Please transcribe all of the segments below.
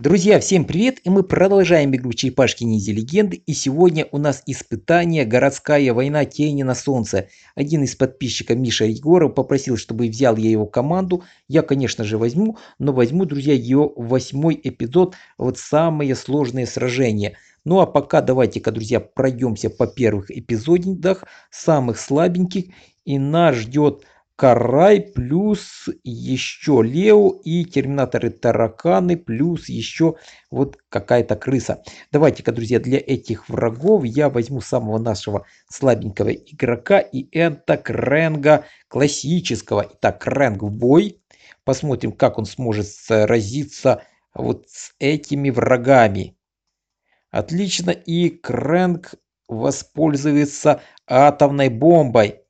Друзья, всем привет! И мы продолжаем игру Черепашки Ниндзя Легенды. И сегодня у нас испытание «Городская война тени на солнце». Один из подписчиков Миша Егоров попросил, чтобы взял я его команду. Я, конечно же, возьму, но возьму, друзья, ее восьмой эпизод. Вот самые сложные сражения. Ну а пока давайте-ка, друзья, пройдемся по первых эпизодах, самых слабеньких. И нас ждет Карай плюс еще Лео и Терминаторы Тараканы плюс еще вот какая-то крыса. Давайте-ка, друзья, для этих врагов я возьму самого нашего слабенького игрока и это Кренга классического. Итак, Кренг в бой. Посмотрим, как он сможет сразиться вот с этими врагами. Отлично, и Кренг воспользуется атомной бомбой.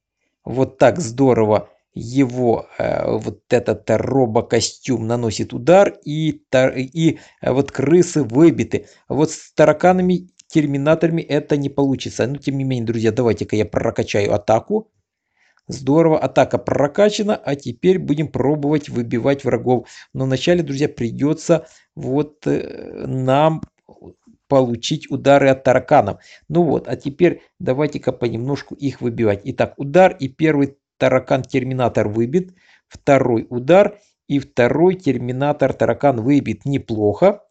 Вот так здорово его э, вот этот робокостюм наносит удар, и, и э, вот крысы выбиты. Вот с тараканами, терминаторами это не получится. Но ну, тем не менее, друзья, давайте-ка я прокачаю атаку. Здорово, атака прокачана, а теперь будем пробовать выбивать врагов. Но вначале, друзья, придется вот э, нам получить удары от тараканов. Ну вот, а теперь давайте-ка понемножку их выбивать. Итак, удар и первый таракан-терминатор выбит, второй удар и второй терминатор-таракан выбит неплохо.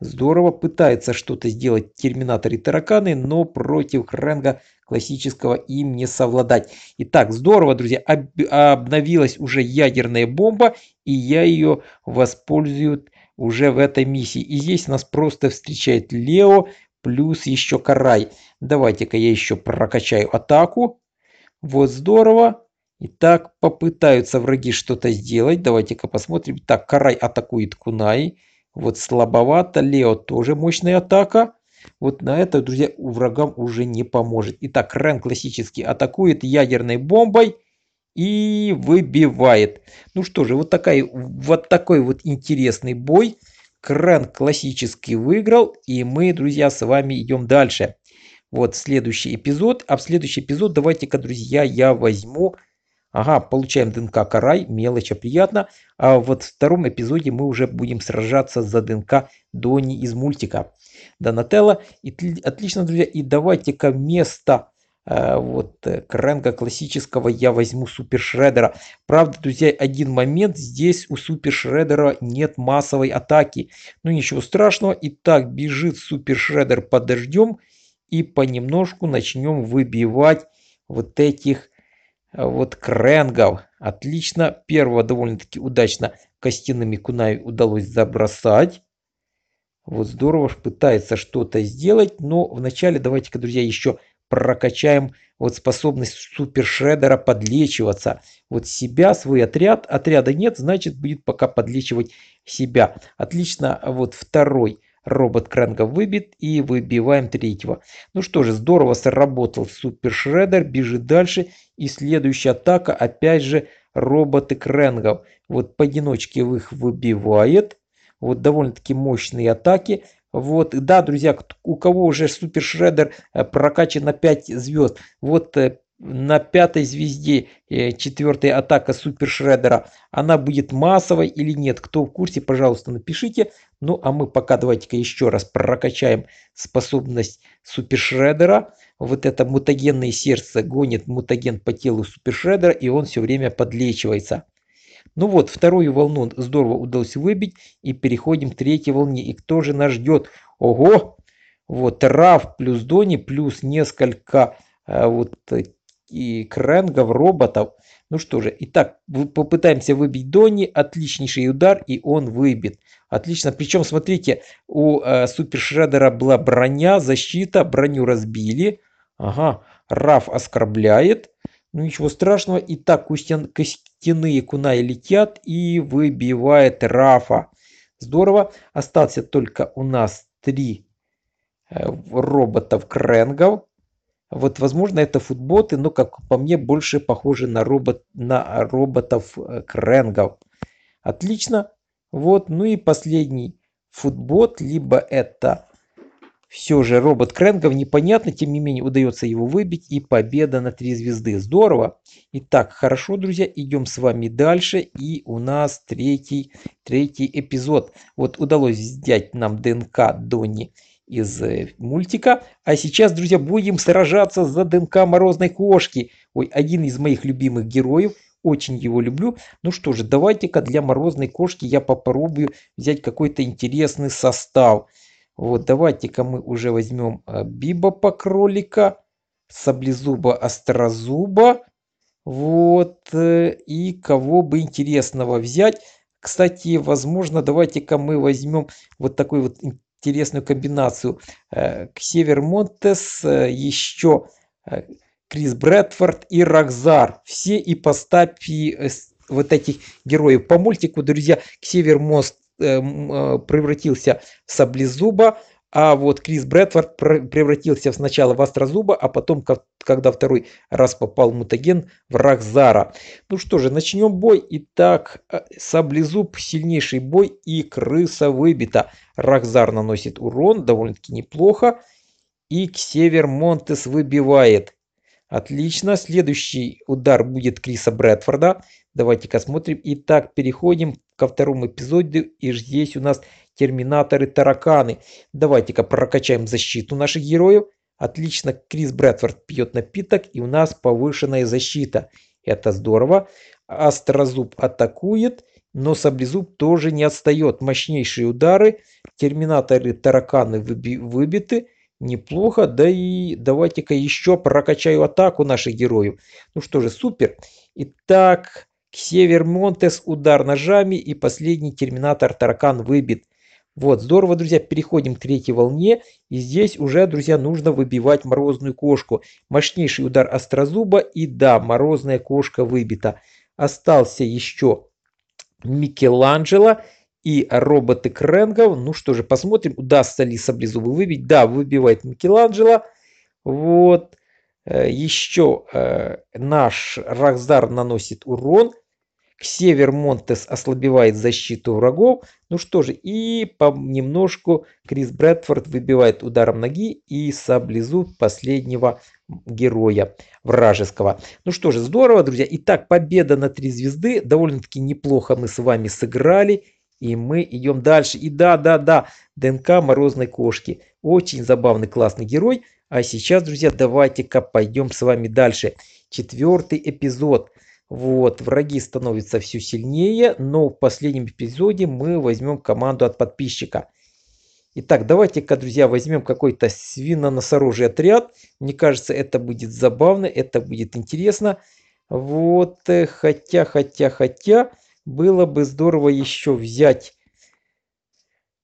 Здорово пытается что-то сделать терминатор и тараканы, но против Кренга классического им не совладать. Итак, здорово, друзья, об обновилась уже ядерная бомба, и я ее воспользуюсь уже в этой миссии. И здесь нас просто встречает Лео, плюс еще Карай. Давайте-ка я еще прокачаю атаку. Вот здорово. Итак, попытаются враги что-то сделать. Давайте-ка посмотрим. Так, Карай атакует Кунай. Вот слабовато. Лео тоже мощная атака. Вот на это, друзья, у врагам уже не поможет. Итак, Рен классически атакует ядерной бомбой и выбивает. Ну что же, вот, такая, вот такой вот интересный бой. Крен классически выиграл, и мы, друзья, с вами идем дальше. Вот следующий эпизод. А в следующий эпизод давайте-ка, друзья, я возьму Ага, получаем ДНК Карай, мелочь, а приятно. А вот в втором эпизоде мы уже будем сражаться за ДНК Дони из мультика Донателло. И, отлично, друзья. И давайте-ка место э, вот э, Кренга классического я возьму Супер Шредера. Правда, друзья, один момент. Здесь у Супер Шредера нет массовой атаки. Ну ничего страшного. Итак, бежит Супер Шредер под дождем. И понемножку начнем выбивать вот этих вот кренгов. Отлично. Первого довольно-таки удачно костяными кунами удалось забросать. Вот здорово пытается что-то сделать. Но вначале давайте-ка, друзья, еще прокачаем вот способность супершредера подлечиваться. Вот себя, свой отряд. Отряда нет, значит будет пока подлечивать себя. Отлично. Вот второй Робот кренга выбит и выбиваем третьего. Ну что же, здорово сработал Супер Шредер, бежит дальше. И следующая атака опять же роботы Крэнгов. Вот поодиночке их выбивает. Вот довольно-таки мощные атаки. Вот, да, друзья, у кого уже Супер Шредер э, прокачан на 5 звезд, вот э, на пятой звезде э, четвертая атака Супер Шредера, она будет массовой или нет? Кто в курсе, пожалуйста, напишите. Ну, а мы пока давайте-ка еще раз прокачаем способность Супер Шредера. Вот это мутагенное сердце гонит мутаген по телу Супер Шредера, и он все время подлечивается. Ну вот, вторую волну здорово удалось выбить, и переходим к третьей волне. И кто же нас ждет? Ого! Вот, Раф плюс Дони плюс несколько э, вот э, и крангов, роботов. Ну что же, итак, попытаемся выбить Донни. Отличнейший удар, и он выбит. Отлично. Причем, смотрите, у э, Супер Шредера была броня, защита, броню разбили. Ага, Раф оскорбляет. Ну ничего страшного. Итак, так костян, костяные кунаи летят и выбивает Рафа. Здорово. Остался только у нас три э, роботов Кренгов. Вот, возможно, это футботы, но, как по мне, больше похожи на, робот, на роботов э, Кренгов. Отлично. Вот, ну и последний футбот, либо это все же робот Кренгов. Непонятно, тем не менее удается его выбить и победа на 3 звезды. Здорово. Итак, хорошо, друзья, идем с вами дальше. И у нас третий, третий эпизод. Вот удалось взять нам ДНК Донни из э, мультика. А сейчас, друзья, будем сражаться за ДНК Морозной Кошки. Ой, один из моих любимых героев. Очень его люблю. Ну что же, давайте-ка для Морозной Кошки я попробую взять какой-то интересный состав. Вот, давайте-ка мы уже возьмем э, Бибопа кролика, Саблезуба Острозуба. Вот, э, и кого бы интересного взять. Кстати, возможно, давайте-ка мы возьмем вот такой вот интересную комбинацию. Э, Ксевер Монтес, э, еще э, Крис Брэдфорд и Рокзар. Все ипостапи вот этих героев. По мультику, друзья, Ксевер Мост превратился в саблезуба, а вот Крис Брэдфорд превратился сначала в Острозуба, а потом, когда второй раз попал мутаген, в Рахзара. Ну что же, начнем бой. Итак, э, Саблезуб, сильнейший бой и крыса выбита. Рахзар наносит урон, довольно-таки неплохо. И к север Монтес выбивает. Отлично. Следующий удар будет Криса Брэдфорда. Давайте-ка смотрим. Итак, переходим ко второму эпизоду. И здесь у нас терминаторы-тараканы. Давайте-ка прокачаем защиту наших героев. Отлично, Крис Брэдфорд пьет напиток и у нас повышенная защита. Это здорово. Астрозуб атакует, но Саблезуб тоже не отстает. Мощнейшие удары, терминаторы-тараканы выби выбиты. Неплохо, да и давайте-ка еще прокачаю атаку наших героев. Ну что же, супер. Итак, Север Монтес, удар ножами и последний терминатор таракан выбит. Вот, здорово, друзья, переходим к третьей волне. И здесь уже, друзья, нужно выбивать морозную кошку. Мощнейший удар острозуба. И да, морозная кошка выбита. Остался еще Микеланджело и роботы Кренгов. Ну что же, посмотрим, удастся ли саблезубы выбить. Да, выбивает Микеланджело. Вот. Э, еще э, наш Рахзар наносит урон. К север Монтес ослабевает защиту врагов. Ну что же, и понемножку Крис Брэдфорд выбивает ударом ноги и саблезу последнего героя вражеского. Ну что же, здорово, друзья. Итак, победа на три звезды. Довольно-таки неплохо мы с вами сыграли. И мы идем дальше. И да, да, да, ДНК Морозной Кошки. Очень забавный, классный герой. А сейчас, друзья, давайте-ка пойдем с вами дальше. Четвертый эпизод – вот, враги становятся все сильнее, но в последнем эпизоде мы возьмем команду от подписчика. Итак, давайте-ка, друзья, возьмем какой-то свиноносорожий отряд. Мне кажется, это будет забавно, это будет интересно. Вот, э, хотя, хотя, хотя, было бы здорово еще взять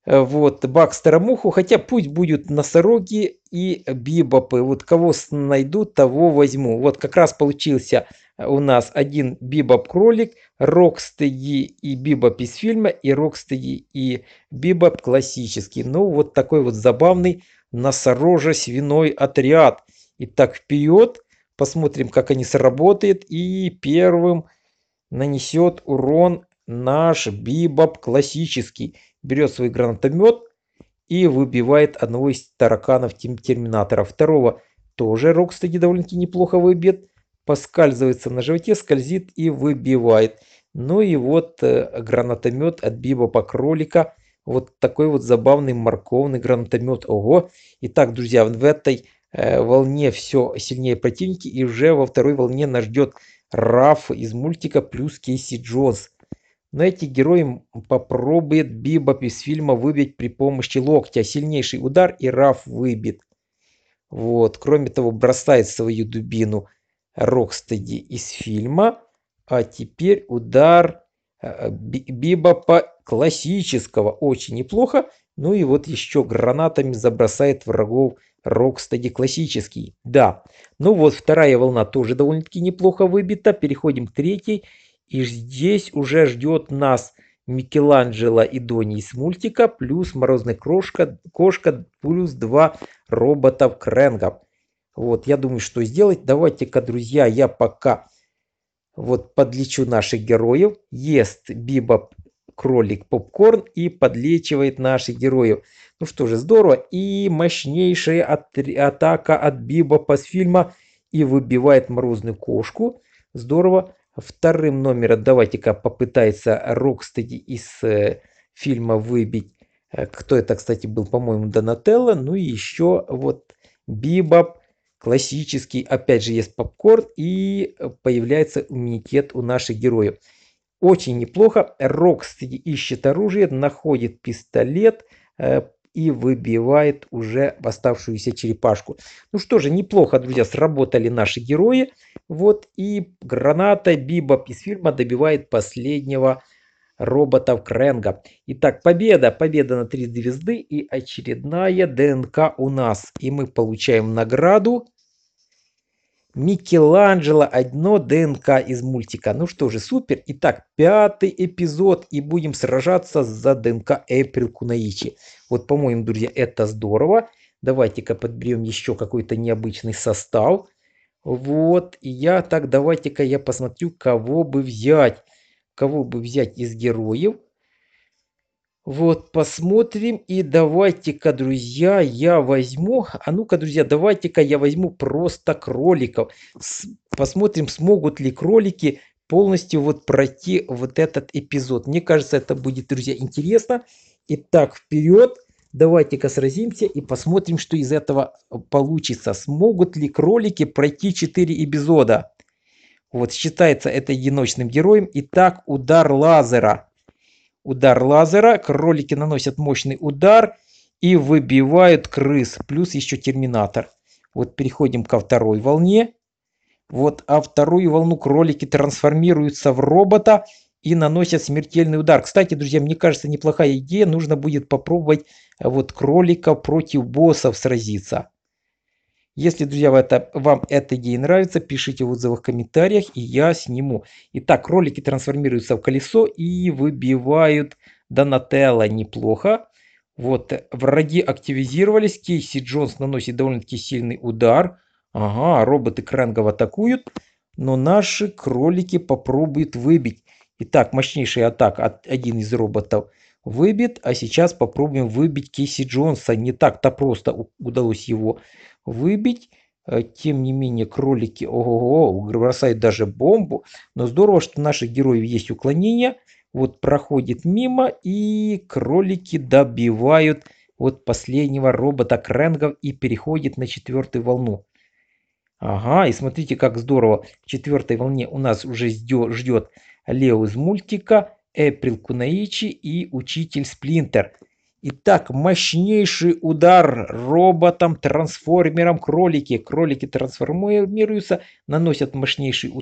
э, вот, Бакстера Муху, хотя пусть будут носороги и бибопы. Вот кого найду, того возьму. Вот как раз получился у нас один Бибоп Кролик, Рокстеги и Бибоп из фильма, и Рокстеги и Бибоп классический. Ну, вот такой вот забавный носорожа-свиной отряд. Итак, вперед, посмотрим, как они сработают, и первым нанесет урон наш Бибоп классический. Берет свой гранатомет и выбивает одного из тараканов Терминатора. Второго тоже Рокстеги довольно-таки неплохо выбьет поскальзывается на животе, скользит и выбивает. Ну и вот э, гранатомет от Бибопа Кролика. Вот такой вот забавный морковный гранатомет. Ого! Итак, друзья, в этой э, волне все сильнее противники. И уже во второй волне нас ждет Раф из мультика плюс Кейси Джонс. Но эти герои попробует Бибоп из фильма выбить при помощи локтя. Сильнейший удар и Раф выбит. Вот. Кроме того, бросает свою дубину. Рокстеди из фильма. А теперь удар э, бибопа классического. Очень неплохо. Ну и вот еще гранатами забросает врагов Рокстеди классический. Да. Ну вот вторая волна тоже довольно-таки неплохо выбита. Переходим к третьей. И здесь уже ждет нас Микеланджело и Дони из мультика, плюс Морозная крошка, кошка, плюс два роботов Крэнгов. Вот, я думаю, что сделать. Давайте-ка, друзья, я пока вот подлечу наших героев. Ест Бибоп кролик попкорн и подлечивает наших героев. Ну что же, здорово. И мощнейшая атака от Бибопа с фильма и выбивает морозную кошку. Здорово. Вторым номером давайте-ка попытается Рокстеди из э, фильма выбить. Э, кто это, кстати, был, по-моему, Донателло. Ну и еще вот Бибоп классический, опять же, есть попкорн и э, появляется иммунитет у наших героев. Очень неплохо. Рокс ищет оружие, находит пистолет э, и выбивает уже оставшуюся черепашку. Ну что же, неплохо, друзья, сработали наши герои. Вот и граната Бибоп из фильма добивает последнего роботов Кренга. Итак, победа. Победа на три звезды и очередная ДНК у нас. И мы получаем награду. Микеланджело одно ДНК из мультика. Ну что же, супер. Итак, пятый эпизод и будем сражаться за ДНК Эприл Кунаичи. Вот, по-моему, друзья, это здорово. Давайте-ка подберем еще какой-то необычный состав. Вот, и я так, давайте-ка я посмотрю, кого бы взять кого бы взять из героев. Вот, посмотрим. И давайте-ка, друзья, я возьму... А ну-ка, друзья, давайте-ка я возьму просто кроликов. С... Посмотрим, смогут ли кролики полностью вот пройти вот этот эпизод. Мне кажется, это будет, друзья, интересно. Итак, вперед. Давайте-ка сразимся и посмотрим, что из этого получится. Смогут ли кролики пройти 4 эпизода? Вот считается это одиночным героем. Итак, удар лазера. Удар лазера. Кролики наносят мощный удар и выбивают крыс. Плюс еще терминатор. Вот переходим ко второй волне. Вот, а вторую волну кролики трансформируются в робота и наносят смертельный удар. Кстати, друзья, мне кажется, неплохая идея. Нужно будет попробовать а вот кролика против боссов сразиться. Если, друзья, это, вам эта идея нравится, пишите в отзывах, в комментариях, и я сниму. Итак, ролики трансформируются в колесо и выбивают Донателло неплохо. Вот, враги активизировались, Кейси Джонс наносит довольно-таки сильный удар. Ага, роботы Крэнгов атакуют, но наши кролики попробуют выбить. Итак, мощнейшая атака от один из роботов выбит, а сейчас попробуем выбить Кейси Джонса. Не так-то просто удалось его выбить. Э, тем не менее, кролики, ого-го, бросают даже бомбу. Но здорово, что наших героев есть уклонение. Вот проходит мимо, и кролики добивают от последнего робота Крэнгов и переходит на четвертую волну. Ага, и смотрите, как здорово. В четвертой волне у нас уже ждет Лео из мультика, Эприл Кунаичи и Учитель Сплинтер. Итак, мощнейший удар роботом, трансформером кролики. Кролики трансформируются, наносят мощнейший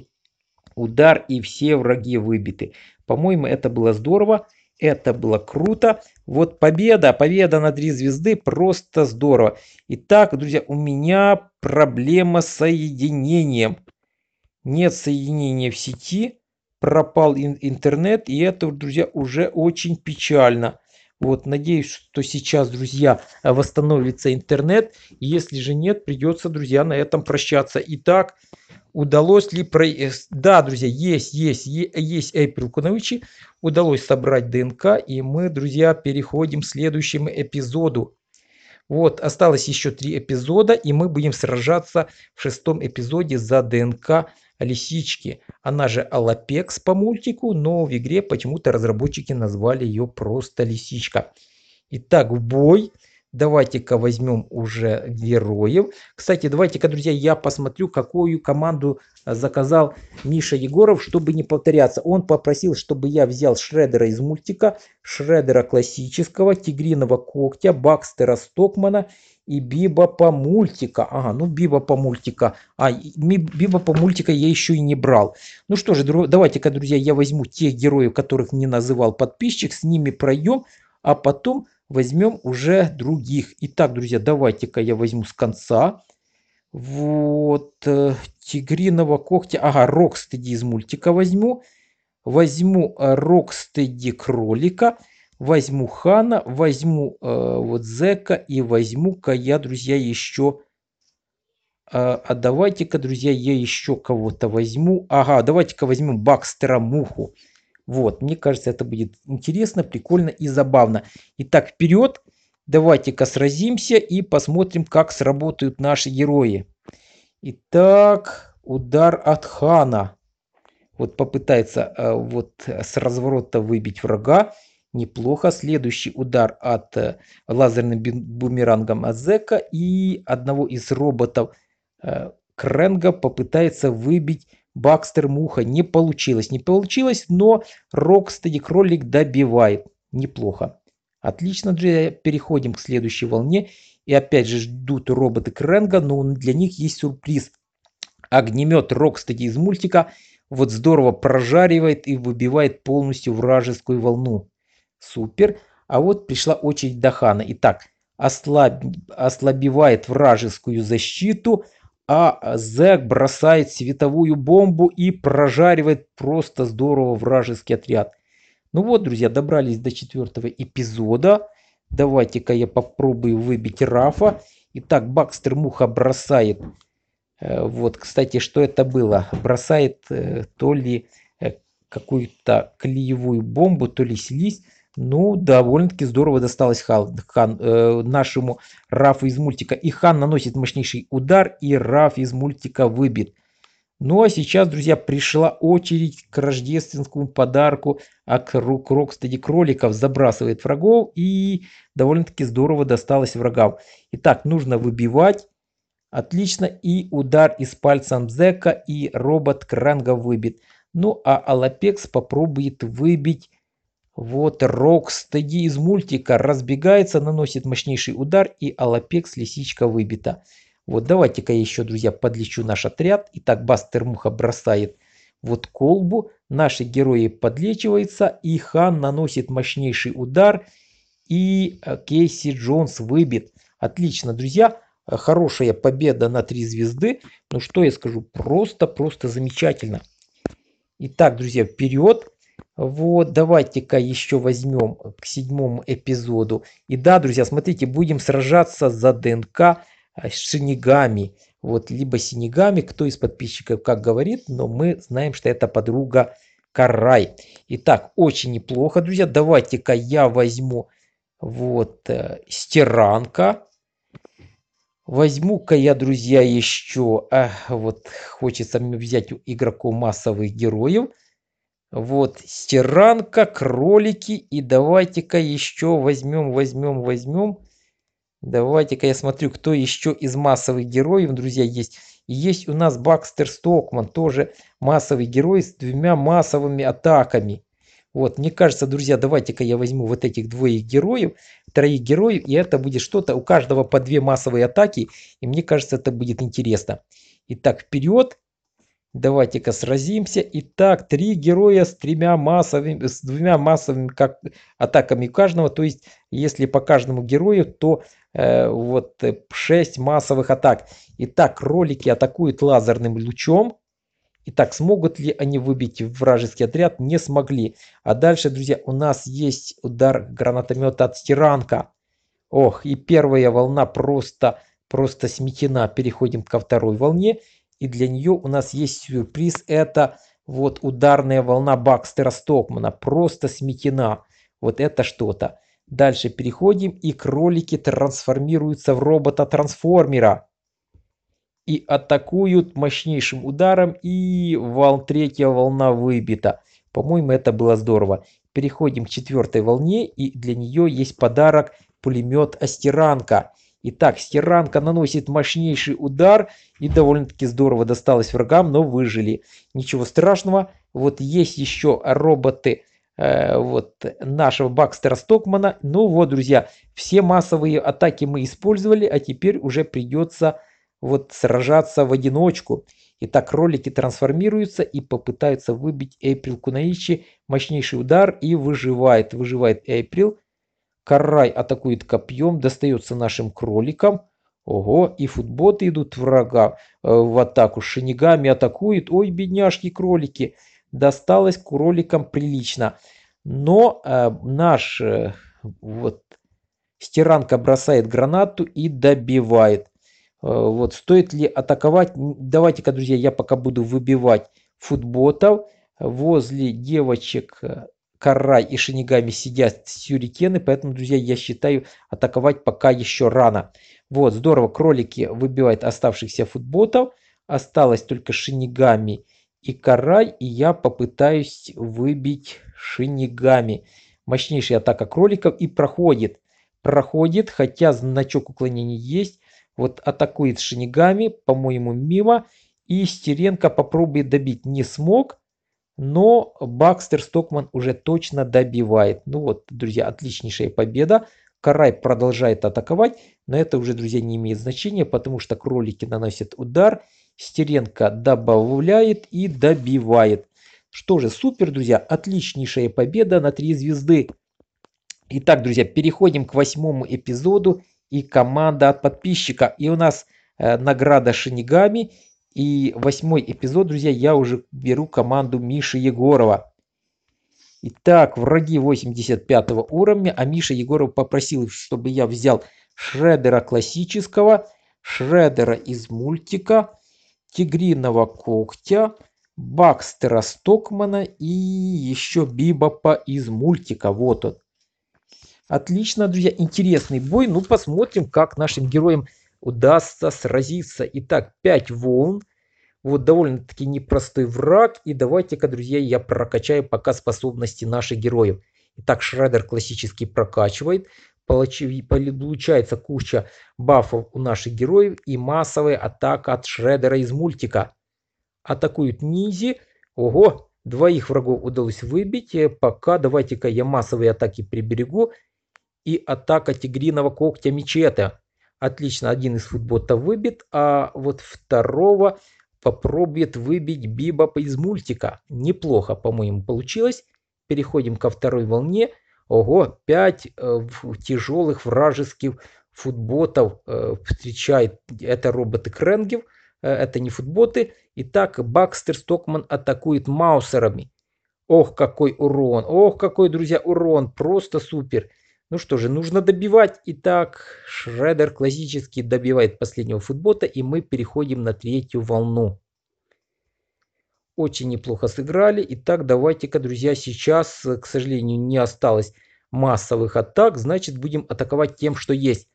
удар и все враги выбиты. По-моему, это было здорово. Это было круто. Вот победа, победа на три звезды, просто здорово. Итак, друзья, у меня проблема с соединением. Нет соединения в сети, пропал интернет, и это, друзья, уже очень печально. Вот, надеюсь, что сейчас, друзья, э, восстановится интернет. Если же нет, придется, друзья, на этом прощаться. Итак, удалось ли... Про... Э, да, друзья, есть, есть, есть Эйприл Куновичи. Удалось собрать ДНК, и мы, друзья, переходим к следующему эпизоду. Вот, осталось еще три эпизода, и мы будем сражаться в шестом эпизоде за ДНК лисички. Она же Алапекс по мультику, но в игре почему-то разработчики назвали ее просто лисичка. Итак, в бой. Давайте-ка возьмем уже героев. Кстати, давайте-ка, друзья, я посмотрю, какую команду а, заказал Миша Егоров, чтобы не повторяться. Он попросил, чтобы я взял Шредера из мультика, Шредера классического, Тигриного когтя, Бакстера Стокмана и Биба по мультика. Ага, ну Биба по мультика. А, Биба по мультика я еще и не брал. Ну что же, давайте-ка, друзья, я возьму тех героев, которых не называл подписчик, с ними пройдем, а потом возьмем уже других. Итак, друзья, давайте-ка я возьму с конца. Вот, э, тигриного когтя. Ага, Рокстеди из мультика возьму. Возьму Рокстеди кролика. Кролика возьму хана, возьму э, вот зека и возьму-ка я, друзья, еще... Э, а давайте-ка, друзья, я еще кого-то возьму. Ага, давайте-ка возьмем Бакстера Муху. Вот, мне кажется, это будет интересно, прикольно и забавно. Итак, вперед. Давайте-ка сразимся и посмотрим, как сработают наши герои. Итак, удар от хана. Вот попытается э, вот с разворота выбить врага. Неплохо. Следующий удар от э, лазерным бумерангом от Зека и одного из роботов э, Кренга попытается выбить Бакстер Муха. Не получилось, не получилось, но Рокстеди Кролик добивает. Неплохо. Отлично, друзья. переходим к следующей волне. И опять же ждут роботы Кренга, но для них есть сюрприз. Огнемет Рокстеди из мультика вот здорово прожаривает и выбивает полностью вражескую волну. Супер. А вот пришла очередь Дахана. Итак, ослаб... ослабевает вражескую защиту, а Зэк бросает световую бомбу и прожаривает просто здорово вражеский отряд. Ну вот, друзья, добрались до четвертого эпизода. Давайте-ка я попробую выбить Рафа. Итак, Бакстер Муха бросает. Э, вот, кстати, что это было? Бросает э, то ли э, какую-то клеевую бомбу, то ли слизь. Ну, довольно-таки здорово досталось Хан, Хан, э, нашему Рафу из мультика. И Хан наносит мощнейший удар, и Раф из мультика выбит. Ну а сейчас, друзья, пришла очередь к рождественскому подарку, а круг Рокстеди кроликов забрасывает врагов и довольно-таки здорово досталось врагам. Итак, нужно выбивать. Отлично. И удар из пальца Мзека и робот Кранга выбит. Ну а Алапекс попробует выбить вот Рокстеди из мультика разбегается, наносит мощнейший удар и Алапекс лисичка выбита. Вот давайте-ка я еще, друзья, подлечу наш отряд. Итак, Бастер Муха бросает вот колбу. Наши герои подлечиваются и Хан наносит мощнейший удар и э, Кейси Джонс выбит. Отлично, друзья. Хорошая победа на 3 звезды. Ну что я скажу, просто-просто замечательно. Итак, друзья, вперед. Вот, давайте-ка еще возьмем к седьмому эпизоду. И да, друзья, смотрите, будем сражаться за ДНК а, с шинигами. Вот, либо синегами, кто из подписчиков как говорит, но мы знаем, что это подруга Карай. Итак, очень неплохо, друзья. Давайте-ка я возьму вот э, стиранка. Возьму-ка я, друзья, еще, э, вот хочется мне взять игроку массовых героев. Вот, стиранка, кролики и давайте-ка еще возьмем, возьмем, возьмем. Давайте-ка я смотрю, кто еще из массовых героев, друзья, есть. И есть у нас Бакстер Стокман, тоже массовый герой с двумя массовыми атаками. Вот, мне кажется, друзья, давайте-ка я возьму вот этих двоих героев, троих героев, и это будет что-то, у каждого по две массовые атаки, и мне кажется, это будет интересно. Итак, вперед. Давайте-ка сразимся. Итак, три героя с тремя массовыми, с двумя массовыми как, атаками каждого. То есть, если по каждому герою, то э, вот э, шесть массовых атак. Итак, ролики атакуют лазерным лучом. Итак, смогут ли они выбить вражеский отряд? Не смогли. А дальше, друзья, у нас есть удар гранатомета от стиранка. Ох, и первая волна просто, просто сметена. Переходим ко второй волне. И для нее у нас есть сюрприз. Это вот ударная волна Бакстера Стокмана. Просто сметена. Вот это что-то. Дальше переходим. И кролики трансформируются в робота-трансформера. И атакуют мощнейшим ударом. И вол... третья волна выбита. По-моему, это было здорово. Переходим к четвертой волне. И для нее есть подарок пулемет Астеранка. Итак, Стиранка наносит мощнейший удар и довольно-таки здорово досталось врагам, но выжили. Ничего страшного. Вот есть еще роботы э, вот нашего Бакстера Стокмана. Ну вот, друзья, все массовые атаки мы использовали, а теперь уже придется вот сражаться в одиночку. Итак, ролики трансформируются и попытаются выбить Эйприл Кунаичи. Мощнейший удар и выживает. Выживает Эйприл. Карай атакует копьем, достается нашим кроликам. Ого, и футботы идут врага э, в атаку. Шинигами атакует. Ой, бедняжки кролики. Досталось кроликам прилично. Но э, наш э, вот стиранка бросает гранату и добивает. Э, вот стоит ли атаковать? Давайте-ка, друзья, я пока буду выбивать футботов возле девочек э, Каррай и Шинигами сидят сюрикены, поэтому, друзья, я считаю, атаковать пока еще рано. Вот, здорово, кролики выбивают оставшихся футботов. Осталось только Шинигами и Каррай, и я попытаюсь выбить Шинигами. Мощнейшая атака кроликов и проходит. Проходит, хотя значок уклонения есть. Вот атакует Шинигами, по-моему, мимо. И Стеренко попробует добить. Не смог но Бакстер Стокман уже точно добивает. Ну вот, друзья, отличнейшая победа. Карай продолжает атаковать, но это уже, друзья, не имеет значения, потому что кролики наносят удар. Стеренко добавляет и добивает. Что же, супер, друзья, отличнейшая победа на 3 звезды. Итак, друзья, переходим к восьмому эпизоду и команда от подписчика. И у нас э, награда Шинигами. И восьмой эпизод, друзья, я уже беру команду Миши Егорова. Итак, враги 85 уровня, а Миша Егоров попросил, чтобы я взял Шредера классического, Шредера из мультика, Тигриного когтя, Бакстера Стокмана и еще Бибопа из мультика. Вот он. Отлично, друзья, интересный бой. Ну, посмотрим, как нашим героям удастся сразиться. Итак, 5 волн. Вот довольно-таки непростой враг. И давайте-ка, друзья, я прокачаю пока способности наших героев. Итак, Шредер классически прокачивает. Получается куча бафов у наших героев и массовая атака от Шредера из мультика. Атакуют Низи. Ого, двоих врагов удалось выбить. Э, пока давайте-ка я массовые атаки приберегу. И атака тигриного когтя мечета. Отлично, один из футботов выбит, а вот второго попробует выбить Бибоп из мультика. Неплохо, по-моему, получилось. Переходим ко второй волне. Ого, 5 э, тяжелых вражеских футботов э, встречает. Это роботы Кренгев, э, это не футботы. Итак, Бакстер Стокман атакует маусерами. Ох, какой урон, ох, какой, друзья, урон, просто супер. Ну что же, нужно добивать. Итак, Шредер классически добивает последнего футбота, и мы переходим на третью волну. Очень неплохо сыграли. Итак, давайте-ка, друзья, сейчас, э, к сожалению, не осталось массовых атак, значит будем атаковать тем, что есть.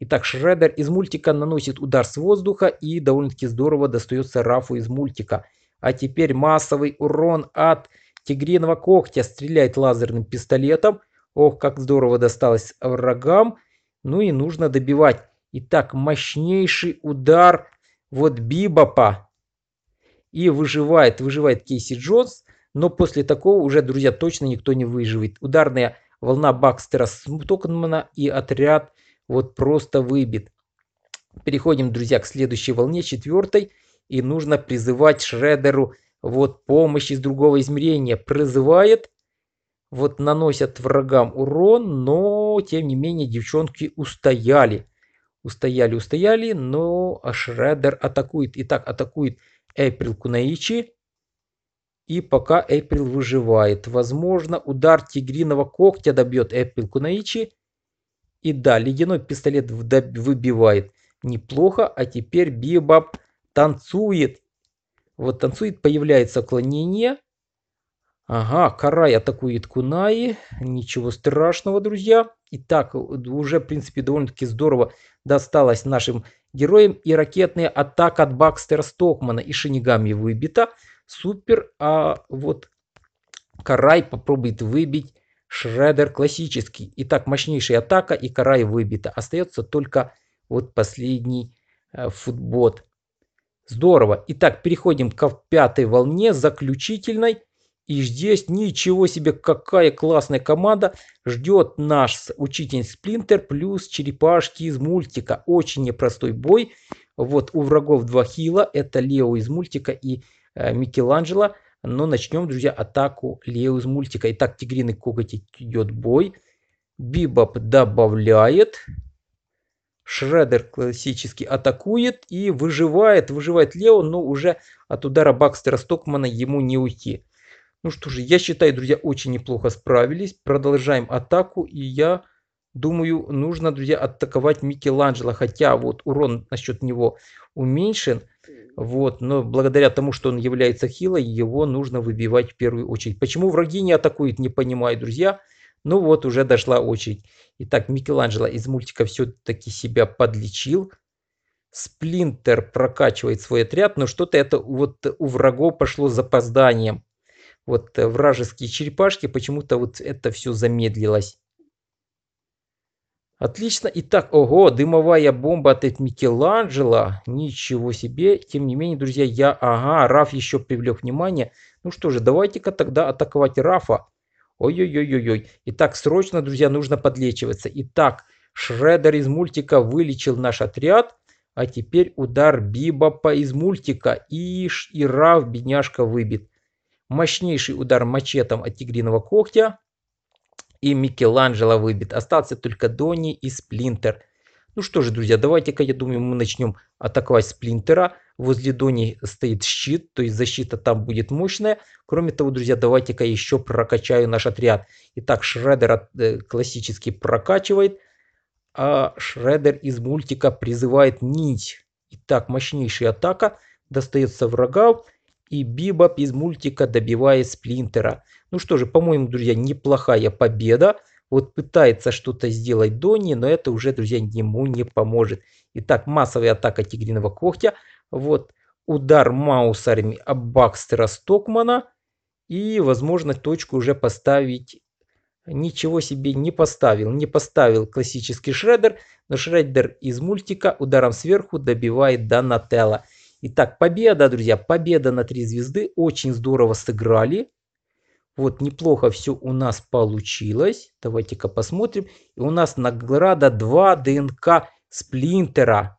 Итак, Шредер из мультика наносит удар с воздуха и довольно-таки здорово достается Рафу из мультика. А теперь массовый урон от тигриного когтя стреляет лазерным пистолетом. Ох, как здорово досталось врагам. Ну и нужно добивать. Итак, мощнейший удар вот Бибопа. И выживает, выживает Кейси Джонс. Но после такого уже, друзья, точно никто не выживет. Ударная волна Бакстера с Стокмана и отряд вот просто выбит. Переходим, друзья, к следующей волне, четвертой. И нужно призывать Шредеру вот помощь из другого измерения. Призывает вот наносят врагам урон, но тем не менее девчонки устояли. Устояли, устояли, но а Шредер атакует. Итак, атакует Эйприл Кунаичи. И пока Эйприл выживает. Возможно, удар тигриного когтя добьет Эйприл Кунаичи. И да, ледяной пистолет выбивает. Неплохо, а теперь Бибаб танцует. Вот танцует, появляется клонение. Ага, Карай атакует Кунаи. Ничего страшного, друзья. Итак, уже, в принципе, довольно-таки здорово досталось нашим героям. И ракетная атака от Бакстера Стокмана и Шинигами выбита. Супер. А вот Карай попробует выбить Шредер классический. Итак, мощнейшая атака и Карай выбита. Остается только вот последний э, футбот. Здорово. Итак, переходим к пятой волне, заключительной. И здесь ничего себе, какая классная команда ждет наш учитель Сплинтер плюс черепашки из мультика. Очень непростой бой. Вот у врагов два хила. Это Лео из мультика и э, Микеланджело. Но начнем, друзья, атаку Лео из мультика. Итак, тигриный коготь идет бой. Бибоп добавляет. Шредер классически атакует и выживает. Выживает Лео, но уже от удара Бакстера Стокмана ему не уйти. Ну что же, я считаю, друзья, очень неплохо справились. Продолжаем атаку. И я думаю, нужно, друзья, атаковать Микеланджело. Хотя вот урон насчет него уменьшен. Вот, но благодаря тому, что он является хилой, его нужно выбивать в первую очередь. Почему враги не атакуют, не понимаю, друзья. Ну вот, уже дошла очередь. Итак, Микеланджело из мультика все-таки себя подлечил. Сплинтер прокачивает свой отряд, но что-то это вот у врагов пошло с запозданием вот э, вражеские черепашки, почему-то вот это все замедлилось. Отлично. Итак, ого, дымовая бомба от Микеланджело. Ничего себе. Тем не менее, друзья, я... Ага, Раф еще привлек внимание. Ну что же, давайте-ка тогда атаковать Рафа. Ой-ой-ой-ой-ой. Итак, срочно, друзья, нужно подлечиваться. Итак, Шредер из мультика вылечил наш отряд. А теперь удар Бибопа из мультика. И, и Раф, бедняжка, выбит. Мощнейший удар мачетом от тигриного когтя. И Микеланджело выбит. Остался только Донни и Сплинтер. Ну что же, друзья, давайте-ка, я думаю, мы начнем атаковать Сплинтера. Возле Донни стоит щит, то есть защита там будет мощная. Кроме того, друзья, давайте-ка еще прокачаю наш отряд. Итак, Шредер э, классически прокачивает, а Шредер из мультика призывает нить. Итак, мощнейшая атака достается врага и Бибоп из мультика добивает Сплинтера. Ну что же, по-моему, друзья, неплохая победа. Вот пытается что-то сделать Донни, но это уже, друзья, ему не поможет. Итак, массовая атака тигриного когтя. Вот удар Маусарми об Бакстера Стокмана. И, возможно, точку уже поставить ничего себе не поставил. Не поставил классический Шреддер, но Шреддер из мультика ударом сверху добивает Донателло. Итак, победа, друзья, победа на три звезды. Очень здорово сыграли. Вот неплохо все у нас получилось. Давайте-ка посмотрим. И у нас награда 2 ДНК сплинтера.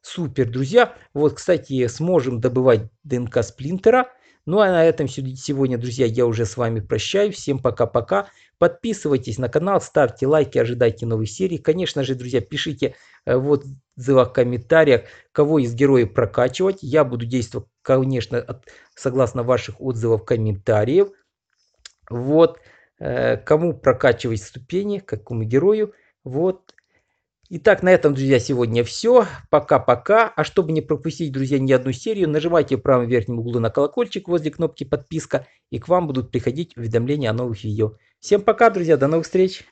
Супер, друзья. Вот, кстати, сможем добывать ДНК сплинтера. Ну а на этом сегодня, друзья, я уже с вами прощаюсь. Всем пока-пока. Подписывайтесь на канал, ставьте лайки, ожидайте новых серии. Конечно же, друзья, пишите э, вот отзывах, комментариях, кого из героев прокачивать. Я буду действовать, конечно, от, согласно ваших отзывов, комментариев. Вот, э, кому прокачивать ступени, какому герою. Вот, Итак, на этом, друзья, сегодня все. Пока-пока. А чтобы не пропустить, друзья, ни одну серию, нажимайте в правом верхнем углу на колокольчик возле кнопки подписка, и к вам будут приходить уведомления о новых видео. Всем пока, друзья, до новых встреч!